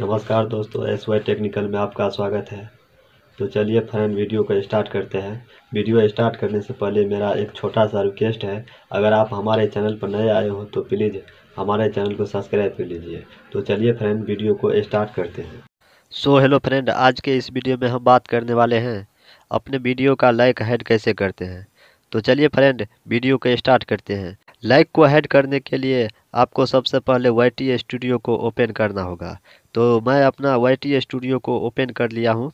नमस्कार दोस्तों S Y technical में आपका स्वागत है तो चलिए फ्रेंड वीडियो को स्टार्ट करते हैं वीडियो स्टार्ट करने से पहले मेरा एक छोटा सा रिक्वेस्ट है अगर आप हमारे चैनल पर नए आए हो तो प्लीज़ हमारे चैनल को सब्सक्राइब कर लीजिए तो चलिए फ्रेंड वीडियो को स्टार्ट करते हैं सो हेलो फ्रेंड आज के इस वीडियो में हम बात करने वाले हैं अपने वीडियो का लाइक हैड कैसे करते हैं तो चलिए फ्रेंड वीडियो को स्टार्ट करते हैं लाइक को ऐड करने के लिए आपको सबसे पहले वाई टी स्टूडियो को ओपन करना होगा तो मैं अपना वाई टी स्टूडियो को ओपन कर लिया हूँ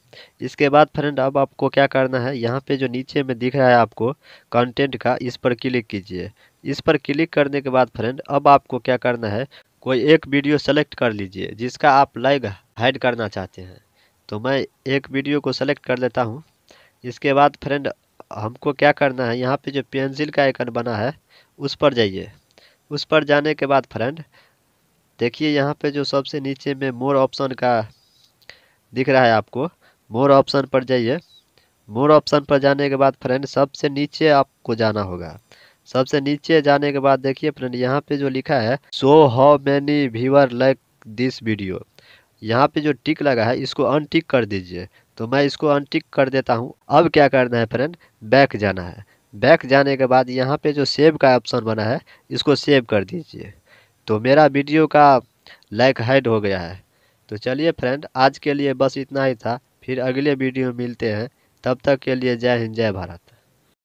इसके बाद फ्रेंड अब आपको क्या करना है यहाँ पे जो नीचे में दिख रहा है आपको कंटेंट का इस पर क्लिक कीजिए इस पर क्लिक करने के बाद फ्रेंड अब आपको क्या करना है कोई एक वीडियो सेलेक्ट कर लीजिए जिसका आप लाइक हाइड करना चाहते हैं तो मैं एक वीडियो को सेलेक्ट कर लेता हूँ इसके बाद फ्रेंड हमको क्या करना है यहाँ पे जो पेंसिल का आइकन बना है उस पर जाइए उस पर जाने के बाद फ्रेंड देखिए यहाँ पे जो सबसे नीचे में मोर ऑप्शन का दिख रहा है आपको मोर ऑप्शन पर जाइए मोर ऑप्शन पर जाने के बाद फ्रेंड सबसे नीचे आपको जाना होगा सबसे नीचे जाने के बाद देखिए फ्रेंड यहाँ पे जो लिखा है so how many viewer like this video यहाँ पे जो टिक लगा है इसको अनटिक कर दीजिए तो मैं इसको अनटिक कर देता हूँ अब क्या करना है फ्रेंड बैक जाना है बैक जाने के बाद यहाँ पे जो सेव का ऑप्शन बना है इसको सेव कर दीजिए तो मेरा वीडियो का लाइक हाइड हो गया है तो चलिए फ्रेंड आज के लिए बस इतना ही था फिर अगले वीडियो मिलते हैं तब तक के लिए जय हिंद जय भारत